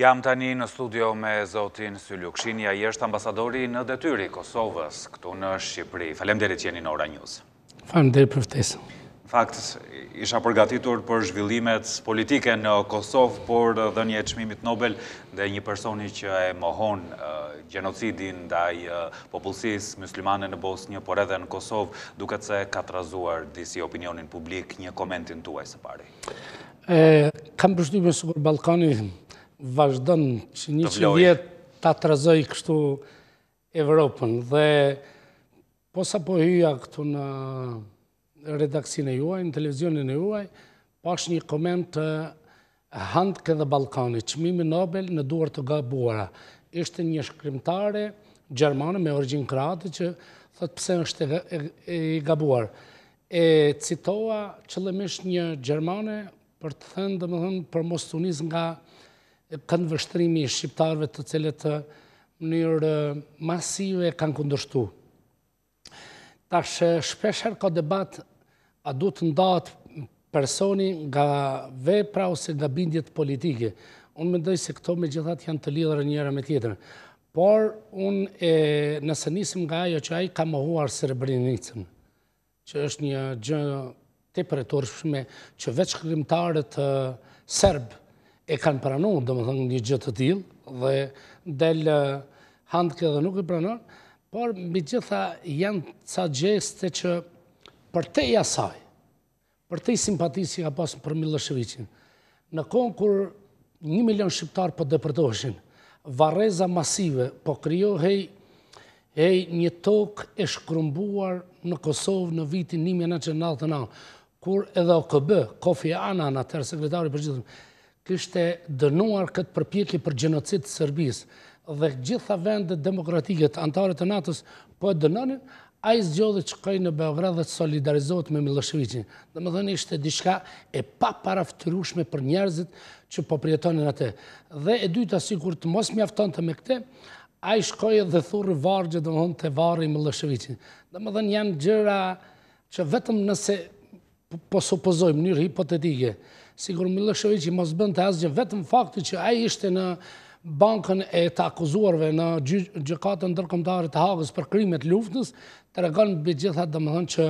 Jam tani në studio me Zotin Sylukshinja, jeshtë ambasadori në detyri Kosovës, këtu në Shqipëri. Falem deri që jeni në ora njës. Falem deri për ftesë. fakt, isha përgatitur për zhvillimet politike në Kosovë, por dhe një eqmimit Nobel dhe një personi që e mohon genocidin dhe popullësis muslimane në Bosnjë, por edhe në Kosovë, duke të se ka të razuar disi opinionin publik një komentin tuaj së pari. Kam përshdime së kërë Balkanit, vazhdon që një që vjetë të atrazoj kështu Evropën. Dhe posa po hyja këtu në redaksin e juaj, në televizionin e juaj, pash një komend të Handke dhe Balkani, qëmimi Nobel në duar të gabuara. Ishte një shkrimtare Gjermane me origin kratë që thëtë pëse është i gabuar. E citoa qëllëmisht një Gjermane për të thënë dhe më thënë për mostunis nga kanë vështrimi shqiptarve të cilët mënyrë masive kanë Ta Tash shpesher ka debat a du të ndatë personi nga vepra ose nga bindjet politike. Unë mendoj se këto me gjithat janë të lidhër njëra me tjetërën. Por, unë nëse nisim nga ajo që ajë ka mëhuar Srebrenicën, që është një gjë të përretorë shme, që veç kërimtarët sërbë e kanë pranon, dhe më thënë një gjithë të tilë, dhe delë handke dhe nuk i pranon, por mbi gjitha janë ca gjeste që për te jasaj, asaj, për te i simpatisi ka pasën për Miloševiqin, në konë kur një milion shqiptarë për po depërdoheshin, vareza masive, po kryo hej një tokë e shkrumbuar në Kosovë në vitin 1999, kur edhe OKB, kofi e ana, në tërë sekretari përgjithëm, kështë dënuar këtë përpjeki për gjenocit Sërbis dhe gjitha vendet demokratikët antarët të natës po e dënonin, a i zgjodhe që kaj në Beograd dhe të solidarizohet me Miloševiqin. Dhe më dhënë ishte diçka e pa paraftërushme për njerëzit që po prietonin atë. Dhe e dyta, si kur të mos mjafton të me këte, a i shkoj e dhe thurë vargje dhe më dhënë të varë i Miloševiqin. Dhe më dhënë janë gjëra që vetëm nëse po supozojmë hipotetike, sigur Miloševiqi mos bënd të asgjë, vetëm fakti që aji ishte në bankën e të akuzuarve në gjëkatën dërkomtarit të hagës për krimet luftës, të regalën për gjitha dhe më thënë që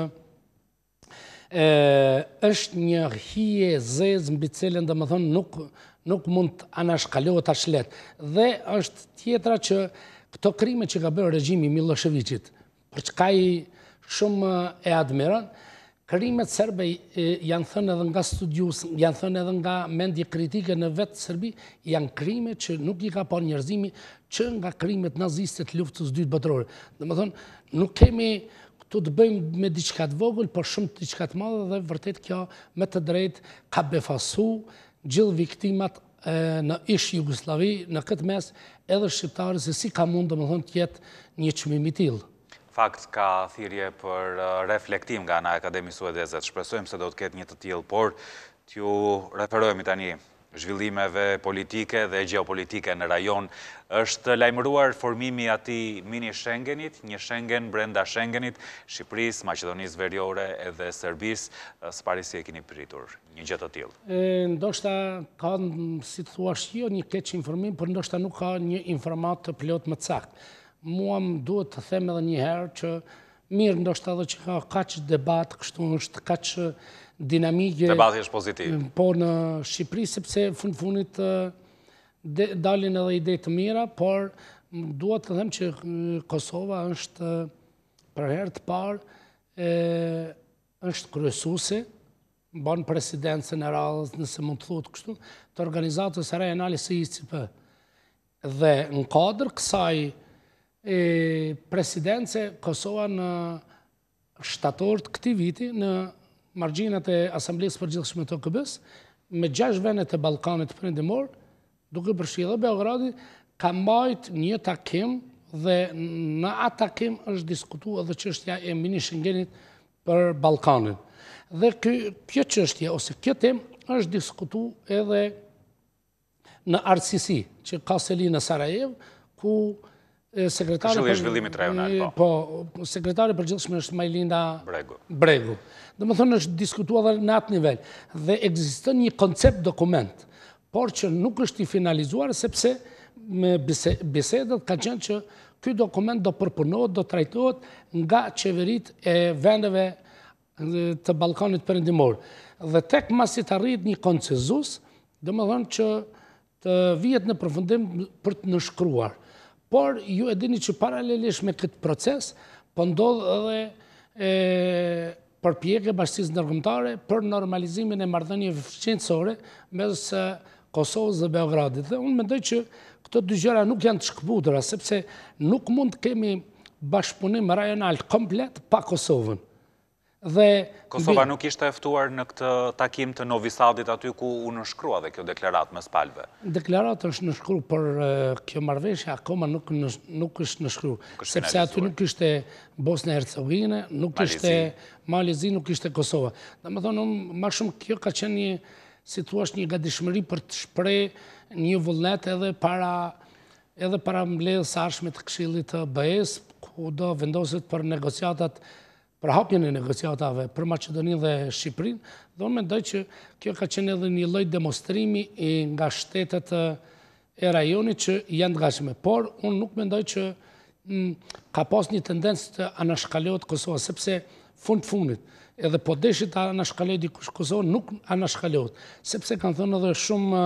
është një hije zezë mbi cilën dhe më thënë nuk mund të anashkallohet të shlet. Dhe është tjetra që këto krimet që ka bërë regjimi Miloševiqit, për që ka i shumë e admiranë, Kërimet sërbe janë thënë edhe nga studius, janë thënë edhe nga mendje kritike në vetë sërbi, janë krime që nuk i ka parë njërzimi që nga krimet nazistet luftës dytë bëtërore. Dhe më thënë, nuk kemi këtu të bëjmë me diqkat vogël, por shumë të diqkat madhe dhe vërtet kjo me të drejt ka befasu gjithë viktimat në ish Jugoslavi, në këtë mes edhe shqiptarës e si ka mundë, dhe më thënë, tjetë një qëmimi tilë fakt ka thirje për uh, reflektim nga në Akademi Suedezet. Shpresojmë se do të ketë një të tjilë, por t'ju referojmë i tani zhvillimeve politike dhe geopolitike në rajon. është lajmëruar formimi ati mini Schengenit, një Schengen brenda Schengenit, Shqipëris, Macedonis, Verjore edhe Serbis, uh, së pari si e kini pritur një gjithë të tjilë. Ndoshta ka, si të thuash shqio, jo një keq informim, për ndoshta nuk ka një informat të pëllot më cakë mua më duhet të them edhe një herë që mirë ndoshtë edhe që ka ka që debatë, kështu është ka që dinamike... Debatë është pozitiv. Po në Shqipëri, sepse funë dalin edhe ide të mira, por më duhet të them që Kosova është për herë të parë është kryesusi, banë presidentës e radhës, nëse mund të thotë kështu, të organizatës e rejë analisë i Dhe në kodrë kësaj presidence Kosova në shtatorët këti viti në margjinat e asamblisë për gjithë shme të këbës, me gjash venet e Balkanit për duke përshqia dhe Beogradi, ka majt një takim dhe në atë takim është diskutu edhe qështja e mini shëngenit për Balkanit. Dhe kjo qështja ose kjo tem është diskutu edhe në arcisi që ka Selina Sarajev, ku nështë Sekretari për zhvillimit rajonal, po. Po, sekretari për gjithshme është Majlinda Bregu. Bregu. Dhe më thënë është diskutua dhe në atë nivel. Dhe egzistën një koncept dokument, por që nuk është i finalizuar, sepse me bisedet ka qenë që këj dokument do përpunohet, do trajtohet nga qeverit e vendeve të Balkanit përëndimor. Dhe tek masit arrit një koncizus, dhe më thënë që të vijet në përfundim për të nëshkruar. Por, ju e dini që paralelisht me këtë proces, pëndodhë ndodhë edhe përpjek e bashkësisë nërgëmtare për normalizimin e mardhënje vëfëqenësore me dhësë Kosovës dhe Beogradit. Dhe unë mendoj që këto dy gjera nuk janë të shkëpudra, sepse nuk mund të kemi bashkëpunim rajonal komplet pa Kosovën. Kosova nuk ishte eftuar në këtë takim të Novi Sadit aty ku u nëshkrua dhe kjo deklarat më spalve? Deklarat është nëshkru, për kjo marveshja akoma nuk është nëshkru, sepse aty nuk ishte Bosnë e Hercegovine, nuk ishte Malizi, nuk ishte Kosova. Dhe më thonë, ma shumë kjo ka qenë një situasht një gadishmëri për të shpre një vullnet edhe para mbledhës ashme të këshillit të bëjes, ku do vendosit për negociatat për hapjen e negociatave për Macedonin dhe Shqiprin, dhe unë mendoj që kjo ka qenë edhe një lojt demonstrimi nga shtetet e rajonit që janë të gashme. Por, unë nuk mendoj që ka pas një tendencë të anashkaleot Kosova, sepse fund fundit, edhe po deshi të anashkallohet i Kosova, nuk anashkaleot, sepse kanë thënë edhe shumë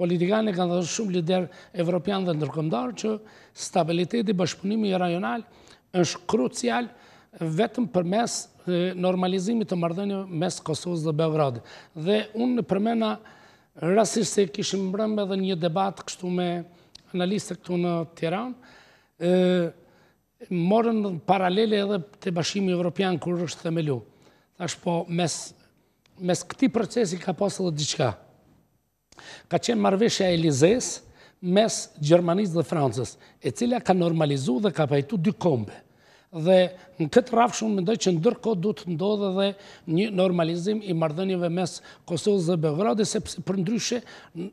politikani, kanë thënë shumë lider evropian dhe ndërkëmdarë që stabiliteti bashkëpunimi i rajonal është krucialë vetëm për mes normalizimit të mardhenjo mes Kosovës dhe Beogradit. Dhe unë në përmena rrasisht se kishim mbrëmbe edhe një debat kështu me analiste këtu në Tiran, morën paralele edhe të bashkimi Europian kërë është të melu. Ashtë po mes këti procesi ka posë dhe diqka. Ka qenë marveshja e Lizesë, mes Gjermanisë dhe Francës, e cilja ka normalizu dhe ka pajtu dy kombe dhe në këtë rafë shumë mendoj që ndërko du të ndodhe dhe një normalizim i mardhënjive mes Kosovës dhe Beogradit, sepse për ndryshe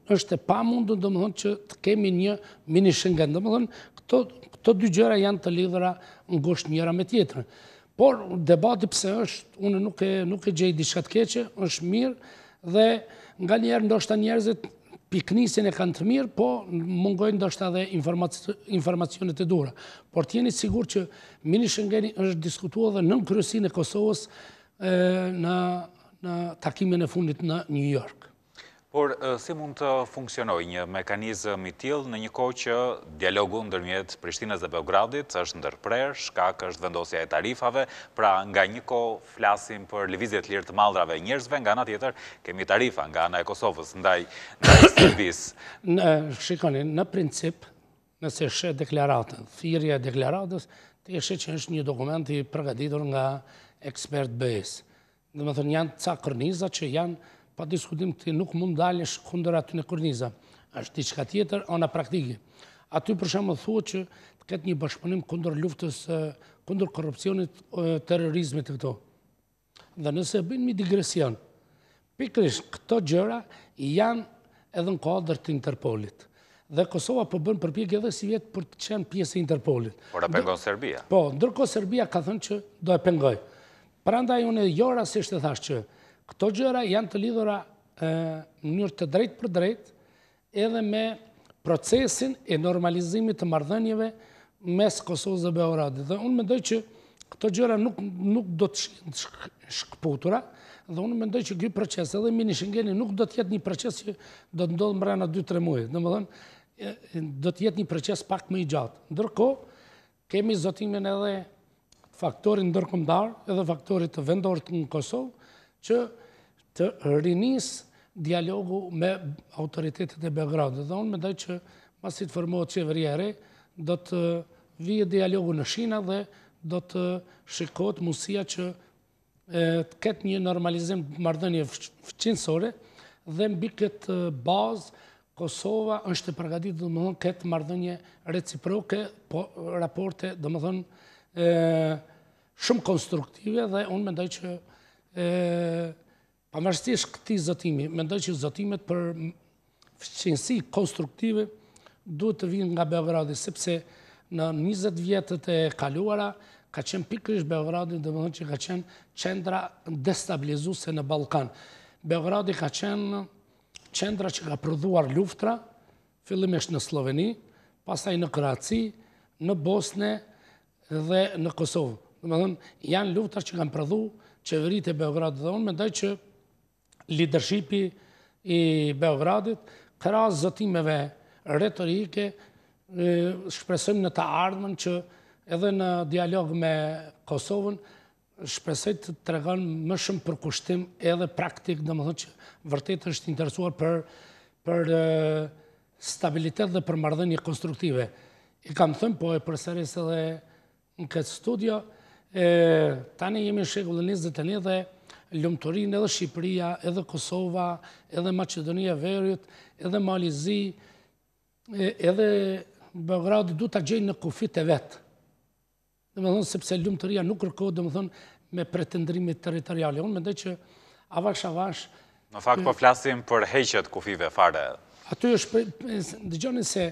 është e pa mundu, dhe më që të kemi një mini shëngen, dhe këto, këto dy gjëra janë të lidhëra në gosht njëra me tjetërën. Por debati pse është, unë nuk e, nuk e gjej di keqe, është mirë dhe nga njerë ndoshta njerëzit piknisin e kanë të mirë, po mungojnë do shta dhe informacionet e dura. Por tjeni sigur që Mini Shëngeni është diskutua dhe nën kryesin e Kosovës në takimin e fundit në New York. Por, si mund të funksionoj një mekanizëm i tjil në një kohë që dialogu në dërmjetë Prishtinës dhe Beogradit është ndërprerë, shkak është vendosja e tarifave, pra nga një kohë flasim për levizjet lirë të maldrave njërzve, nga nga tjetër kemi tarifa nga nga e Kosovës, ndaj stërbis. Shikoni, në princip, nëse shë deklaratën, firja e deklaratës, të ishe që është një dokument i përgatitur nga ekspert bëjës. Dhe më thënë janë ca kërniza që janë pa diskutim këti nuk mund dalësh kundër aty në kurniza. Ashtë të qëka tjetër, ona praktiki. Aty përshamë më thua që të ketë një bashkëpunim kundër luftës, kundër korupcionit, terrorizmit të këto. Dhe nëse bëjnë mi digresion, pikrish këto gjëra janë edhe në kodër të Interpolit. Dhe Kosova për po bënë përpjek edhe si vjetë për të qenë pjesë e Interpolit. Por e pengon Serbia? Po, ndërko Serbia ka thënë që do e pengoj. Pra ndaj unë e jora si shtë thashtë që Këto gjëra janë të lidhura në njërë të drejt për drejt edhe me procesin e normalizimit të mardhenjeve mes Kosovës dhe Beoradit. Dhe unë mendoj që këto gjëra nuk do të shkëputura dhe unë mendoj që gjë proces edhe mini shëngeni nuk do të jetë një proces që do të ndodhë mërëna 2-3 muajt. Në më dhe do të jetë një proces pak më i gjatë. Ndërko, kemi zotimin edhe faktorin ndërkomdar edhe faktorit të vendorët në Kosovë që të rrinis dialogu me autoritetet e Beogradë. Dhe unë me daj që pasit formohet re, do të vijë dialogu në Shina dhe do të shikot musia që të ketë një normalizim të mardënje fëqinësore dhe mbi këtë bazë Kosova është të përgatit dhe më thonë këtë mardënje reciproke, po raporte dhe më shumë konstruktive dhe unë mendoj që pamërstish këti zëtimi, me ndoj që zëtimet për fëqinësi konstruktive duhet të vinë nga Beogradi, sepse në 20 vjetët e kaluara, ka qenë pikrish Beogradi, dhe më dhe që ka qenë qendra destabilizuse në Balkan. Beogradi ka qenë qendra që ka përduar luftra, fillimisht në Sloveni, pasaj në Kroaci, në Bosne dhe në Kosovë. Dhe më dhe janë luftra që ka përduar qeverit e Beogradit dhe unë me ndaj që lidershipi i Beogradit kras zotimeve retorike shpresojnë në të ardhmen që edhe në dialog me Kosovën shpresoj të të regon më shumë për kushtim edhe praktik dhe më dhe që vërtet është interesuar për stabilitet dhe për mardhenje konstruktive. I kam thëmë, po e përseris edhe në këtë studio, tani jemi në shekullin 21 dhe lëmëtorin edhe Shqipëria, edhe Kosova, edhe Macedonia Verit, edhe Malizi, edhe Bëgradi du të gjejnë në kufit e vetë. Dhe me thonë, sepse lëmëtoria nuk rëkohë, dhe me thonë, me pretendrimit teritoriali. Unë me dhe që avash avash... Në fakt po flasim për heqet kufive fare. Aty është dëgjoni se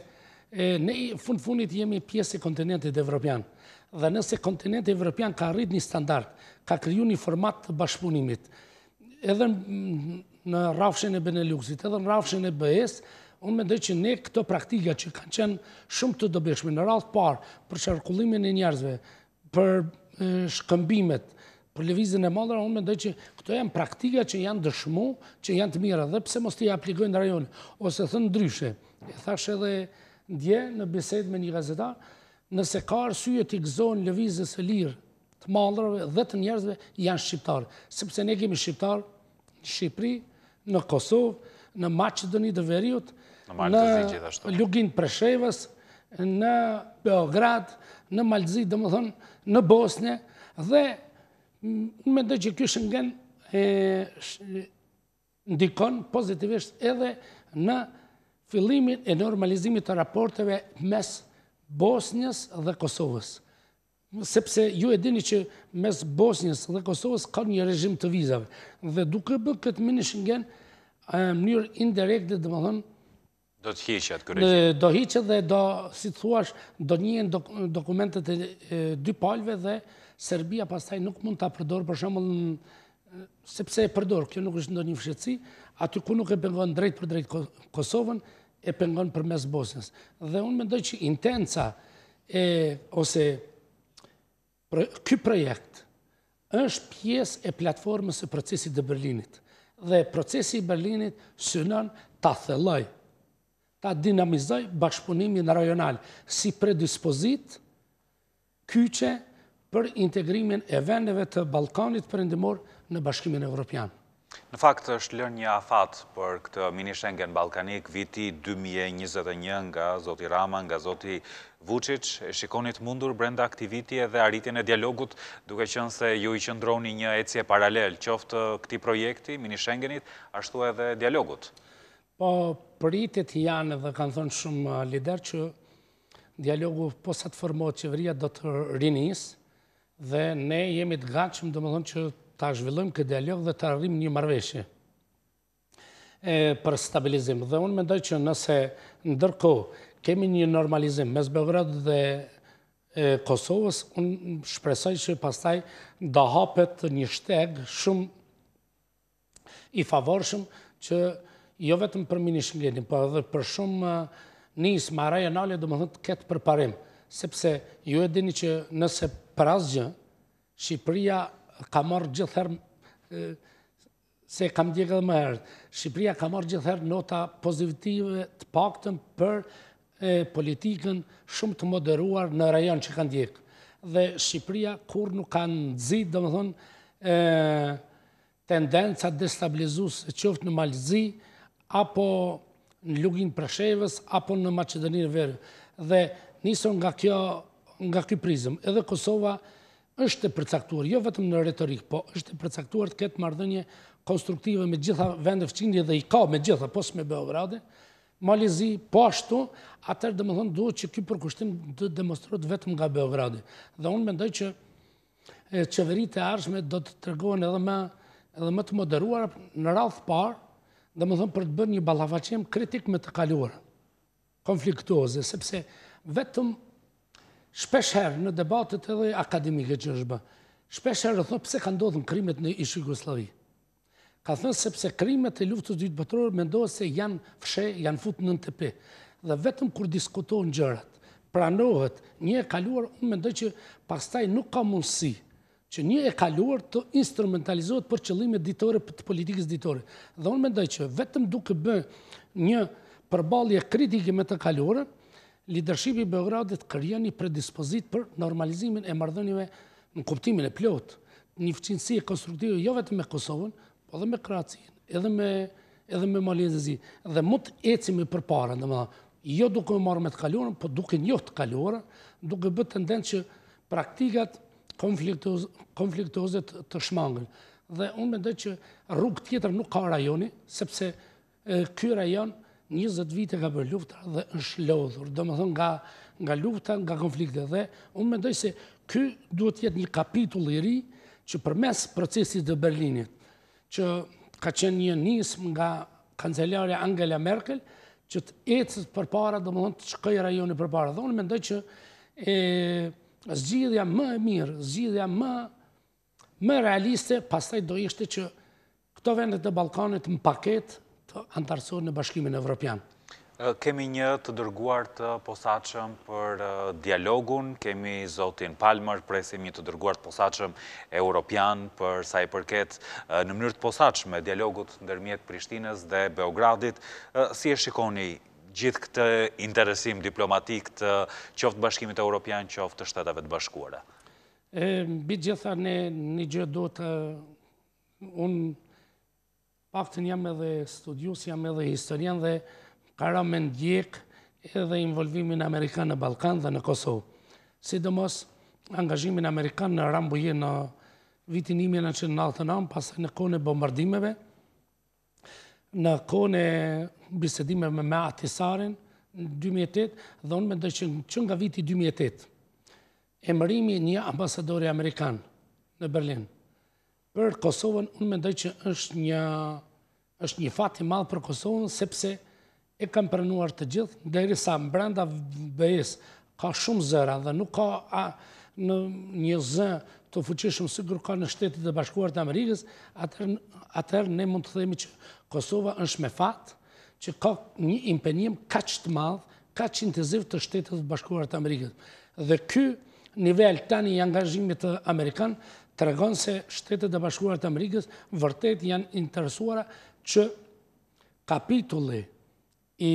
ne fund-funit jemi pjesë i kontinentit evropian dhe nëse kontinent e Evropian ka rrit një standart, ka kryu një format të bashkëpunimit, edhe në rafshën e Beneluxit, edhe në rafshën e BES, unë me dhe që ne këto praktika që kanë qenë shumë të dobeshme, në rafshën parë për qërkullimin e njerëzve, për shkëmbimet, Për levizin e modra, unë me ndoj që këto janë praktika që janë dëshmu, që janë të mira, dhe pse mos të i aplikojnë në rajon, ose thënë ndryshe. E thashe dhe ndje në besed me një gazetar, nëse ka arsye të gëzojnë lëvizës së lirë të mallrave dhe të njerëzve janë shqiptar, sepse ne kemi shqiptar në Shqipëri, në Kosovë, në Maqedoni dhe Veriut, në Lugin Preshevës, në Beograd, në më domethënë në Bosnjë dhe me ndoj që ky shëngën e ndikon pozitivisht edhe në fillimin e normalizimit të raporteve mes Bosnjës dhe Kosovës. Sepse ju e dini që mes Bosnjës dhe Kosovës ka një rejim të vizave. Dhe duke bë këtë mini shëngen, njërë indirekt dhe dhe më thënë... Do të hiqë atë kërëgjë. Do hiqë dhe do, si të thuash, do njën dokumentet e dy palve dhe Serbia pastaj nuk mund të apërdorë për shumë sepse e përdorë, kjo nuk është ndonjë një fshetësi, aty ku nuk e bëngon drejt për drejt Kosovën, e pengon për mes Bosnës. Dhe unë mendoj që intensa e ose këj projekt është pjes e platformës e procesit dhe Berlinit. Dhe procesit i Berlinit synon të thelloj, të dinamizoj bashkëpunimin rajonal si predispozit kyqe për integrimin e vendeve të Balkanit për endimor në bashkimin e Europianë. Në fakt është lërë një afat për këtë mini Schengen Balkanik viti 2021 nga Zoti Rama, nga Zoti Vucic, e shikonit mundur brenda aktiviti edhe arritin e dialogut duke qënë se ju i qëndroni një ecje paralel qoftë këti projekti, mini Schengenit, ashtu edhe dialogut? Po, përritit janë dhe kanë thonë shumë lider që dialogu posat formohet qeveria do të rinis dhe ne jemi të gatshëm, do më thonë që ta zhvillojmë këtë dialog dhe ta rrim një marrëveshje e për stabilizim. Dhe unë mendoj që nëse ndërkohë kemi një normalizim mes Beograd dhe Kosovës, unë shpresoj që pastaj do hapet një shteg shumë i favorshëm që jo vetëm për Minishtrin, por edhe për shumë nis më rajonale, domethënë të ketë përparim, sepse ju e dini që nëse për asgjë Shqipëria ka marrë gjithëherë, se kam djekë dhe më herët, Shqipëria ka marrë gjithëherë nota pozitive të pakëtën për politikën shumë të moderuar në rajon që kanë djekë. Dhe Shqipëria kur nuk kanë dzitë, dhe më thonë, tendenca destabilizus qoftë në Malëzi, apo në Lugin prasheves, apo në Macedonirë verë. Dhe njësën nga kjo prizëm. Edhe Kosova, është të përcaktuar, jo vetëm në retorik, po është të përcaktuar të këtë mardhënje konstruktive me gjitha vendë fëqindje dhe i ka me gjitha, po me Beograde, Malizi, po ashtu, atër dhe më thonë duhet që këj përkushtim të demonstruat vetëm nga Beograde. Dhe unë mendoj që qeverit e arshme do të tërgojnë edhe më të moderuar në rrath par, dhe më thonë për të bërë një balafacim kritik me të kaluar, konfliktuose, sepse vetëm Shpesherë në debatët edhe akademike që është bë. Shpesherë rëthot pëse ka ndodhën krimet në ishë Jugoslavi. Ka thënë sepse krimet e luftës dhjitë bëtërorë me ndohë se janë fshe, janë futë në në tëpe. Dhe vetëm kur diskutohën gjërat, pranohet një e kaluar, unë me ndohë që pastaj nuk ka mundësi që një e kaluar të instrumentalizohet për qëllime ditore për të politikës ditore. Dhe unë me ndohë që vetëm duke bë një përbalje kritike me të kaluarë, lidershipi i Beogradit kërjen një predispozit për normalizimin e mardhënjive në kuptimin e plot, një fëqinësi e konstruktive jo vetë me Kosovën, po dhe me Kratësin, edhe me Malizizi, dhe më të ecimi për parën, dhe më dhe, jo duke më marrë me të kaluarën, po duke një të kalorën, duke bëtë tendenë që praktikat konfliktozit të shmangën. Dhe unë me ndoj që rrugë tjetër nuk ka rajoni, sepse kjo rajonë, 20 vite ka për lufta dhe është lodhur, do më thënë nga, nga lufta, nga konflikte dhe unë mendoj se ky duhet jetë një kapitull i ri që për mes procesit dhe Berlinit, që ka qenë një nism nga kancelarja Angela Merkel, që të ecët për para, do më thënë të shkojë rajoni për para. Dhe unë mendoj që e, zgjidhja më e mirë, zgjidhja më, më realiste, pastaj do ishte që këto vendet e Balkanit më paketë, të antarësot në bashkimin e Evropian. Kemi një të dërguar të posaqëm për dialogun, kemi Zotin Palmer, presim një të dërguar të posaqëm e Europian për saj përket në mënyrë të posaqëm e dialogut në dërmjet Prishtines dhe Beogradit. Si e shikoni gjithë këtë interesim diplomatik të qoftë bashkimit e Europian, qoftë të shtetave të bashkuare? Bitë gjitha ne një gjithë do të... Unë paktën jam edhe studius, jam edhe historian dhe kara me ndjek edhe involvimin Amerikan në Balkan dhe në Kosovë. Sidomos, angazhimin Amerikan në Rambuje në vitin 1999, pasaj në kone bombardimeve, në kone bisedimeve me me atisarin në 2008, dhe unë me ndërë që nga viti 2008, emërimi një ambasadori Amerikan në Berlin, për Kosovën unë me që është një është një fat i madhë për Kosovën, sepse e kam përnuar të gjithë, dhe i risa më brenda ka shumë zëra dhe nuk ka një zë të fuqishëm sigur ka në shtetit dhe bashkuar të Amerikës, atër ne mund të themi që Kosova është me fat, që ka një impenjim ka të madhë, ka që intiziv të shtetit dhe bashkuar të Amerikës. Dhe ky nivel tani i angazhimit të Amerikanë, të regonë se shtetet e bashkuarët Amerikës vërtet janë interesuara që kapitulli i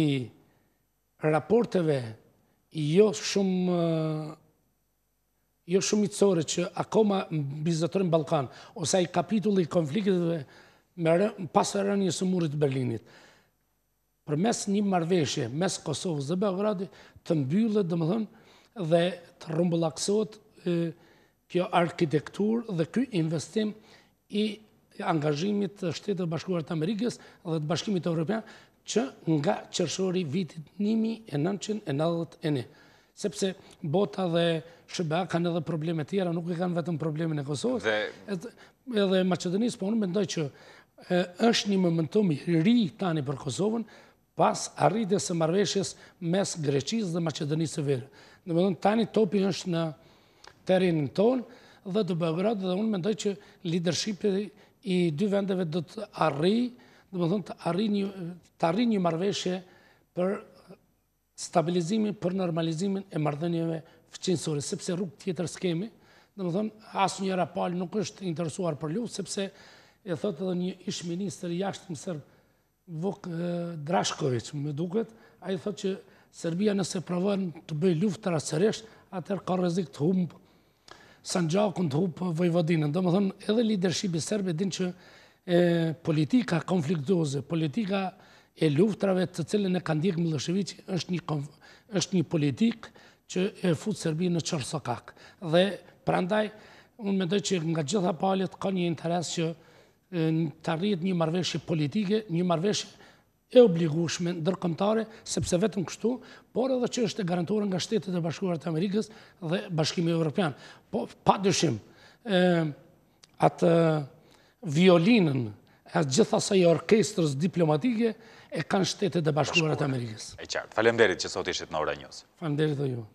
raporteve jo shumë jo shumë i tësore që akoma bizatërën Balkan, ose i kapitulli i konfliktetve pasë rënjës e murit Berlinit, për mes një marveshje, mes Kosovës dhe Beogradit, të mbyllet dhe më thënë dhe të rëmbullaksot kjo arkitektur dhe kjo investim i angazhimit të shtetët të Amerikës dhe të bashkimit Europian që nga qërshori vitit 1991. Sepse bota dhe Shëbëa kanë edhe probleme tjera, nuk e kanë vetëm probleme në Kosovës. Edhe Macedonisë, po unë mendoj që është një momentum i ri tani për Kosovën pas arritjes së marrëveshjes mes Greqisë dhe Maqedonisë së Veriut. Domethënë tani topi është në terrenin ton dhe të Beogradit dhe unë mendoj që leadershipi i dy vendeve do të arri, do më thonë të arri një marveshje për stabilizimin, për normalizimin e mardhenjeve fëqinsore, sepse rrug tjetër skemi, dhe më thonë asë njëra pali nuk është interesuar për lu, sepse e thotë edhe një ishë minister i ashtë mësër Vuk Drashkovic, me duket, a i thotë që Serbia nëse provojnë të bëjë luftë të rasëresht, atër ka rezik të humbë Sanxakun të hupë vojvodinën. Do më thënë, edhe leadershipi serbe din që politika konfliktuose, politika e luftrave të cilën e kandik Milošević është një politik që e futë serbi në qërësokak. Dhe prandaj, unë me dojë që nga gjitha palet ka një interes që të rritë një marveshë politike, një marveshë e obligushme ndërkëmtare, sepse vetëm kështu, por edhe që është e garantuar nga shtetet e bashkuarët e Amerikës dhe bashkimi evropian. Po, pa dëshim, atë violinën e atë gjithasaj orkestrës diplomatike e kanë shtetet e bashkuarët e Amerikës. E qartë, falem derit që sot ishtë në ora njësë. Falem derit dhe ju.